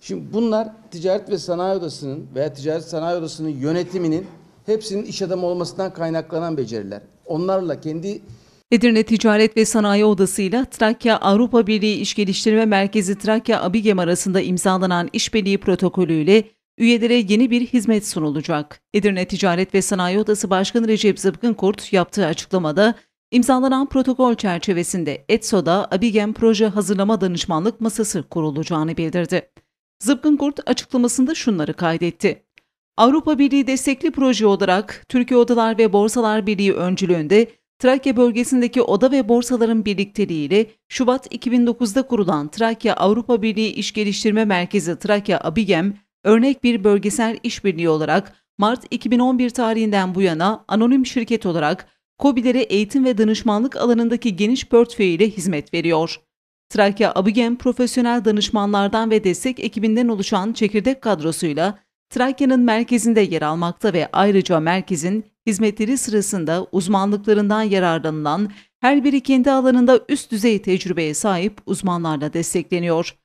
Şimdi bunlar Ticaret ve Sanayi Odası'nın veya Ticaret Sanayi Odası'nın yönetiminin hepsinin iş adamı olmasından kaynaklanan beceriler. Onlarla kendi Edirne Ticaret ve Sanayi Odası ile Trakya Avrupa Birliği İş Geliştirme Merkezi Trakya Abigem arasında imzalanan işbirliği protokolüyle üyelere yeni bir hizmet sunulacak. Edirne Ticaret ve Sanayi Odası Başkanı Recep Kurt yaptığı açıklamada imzalanan protokol çerçevesinde ETSO'da Abigem Proje Hazırlama Danışmanlık Masası kurulacağını bildirdi. Zıpkınkurt açıklamasında şunları kaydetti. Avrupa Birliği destekli proje olarak Türkiye Odalar ve Borsalar Birliği öncülüğünde Trakya bölgesindeki oda ve borsaların birlikteliğiyle Şubat 2009'da kurulan Trakya Avrupa Birliği İş Geliştirme Merkezi Trakya Abigem, örnek bir bölgesel işbirliği olarak Mart 2011 tarihinden bu yana anonim şirket olarak COBİ'lere eğitim ve danışmanlık alanındaki geniş portföy ile hizmet veriyor. Trakya Abigen profesyonel danışmanlardan ve destek ekibinden oluşan çekirdek kadrosuyla Trakya'nın merkezinde yer almakta ve ayrıca merkezin hizmetleri sırasında uzmanlıklarından yararlanılan her biri kendi alanında üst düzey tecrübeye sahip uzmanlarla destekleniyor.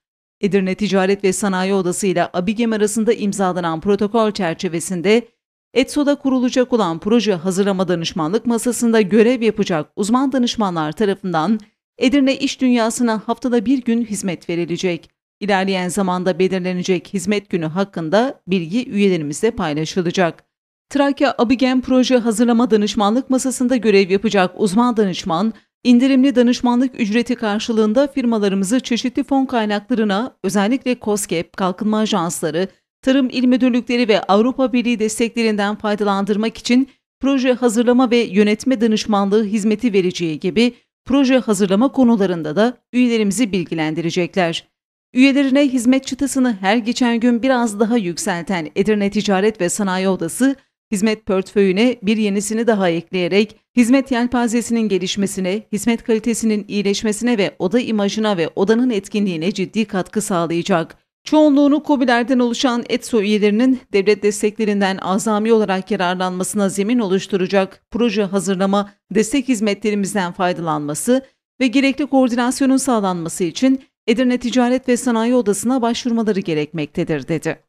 Edirne Ticaret ve Sanayi Odası ile Abigem arasında imzalanan protokol çerçevesinde ETSO'da kurulacak olan proje hazırlama danışmanlık masasında görev yapacak uzman danışmanlar tarafından Edirne iş dünyasına haftada bir gün hizmet verilecek. İlerleyen zamanda belirlenecek hizmet günü hakkında bilgi üyelerimizle paylaşılacak. Trakya Abigen Proje Hazırlama Danışmanlık Masasında görev yapacak uzman danışman, indirimli danışmanlık ücreti karşılığında firmalarımızı çeşitli fon kaynaklarına, özellikle COSGAP, Kalkınma Ajansları, Tarım İl Müdürlükleri ve Avrupa Birliği desteklerinden faydalandırmak için proje hazırlama ve yönetme danışmanlığı hizmeti vereceği gibi proje hazırlama konularında da üyelerimizi bilgilendirecekler. Üyelerine hizmet çıtasını her geçen gün biraz daha yükselten Edirne Ticaret ve Sanayi Odası, hizmet portföyüne bir yenisini daha ekleyerek hizmet yelpazesinin gelişmesine, hizmet kalitesinin iyileşmesine ve oda imajına ve odanın etkinliğine ciddi katkı sağlayacak. Çoğunluğunu Kobilerden oluşan ETSO üyelerinin devlet desteklerinden azami olarak yararlanmasına zemin oluşturacak proje hazırlama, destek hizmetlerimizden faydalanması ve gerekli koordinasyonun sağlanması için Edirne Ticaret ve Sanayi Odası'na başvurmaları gerekmektedir dedi.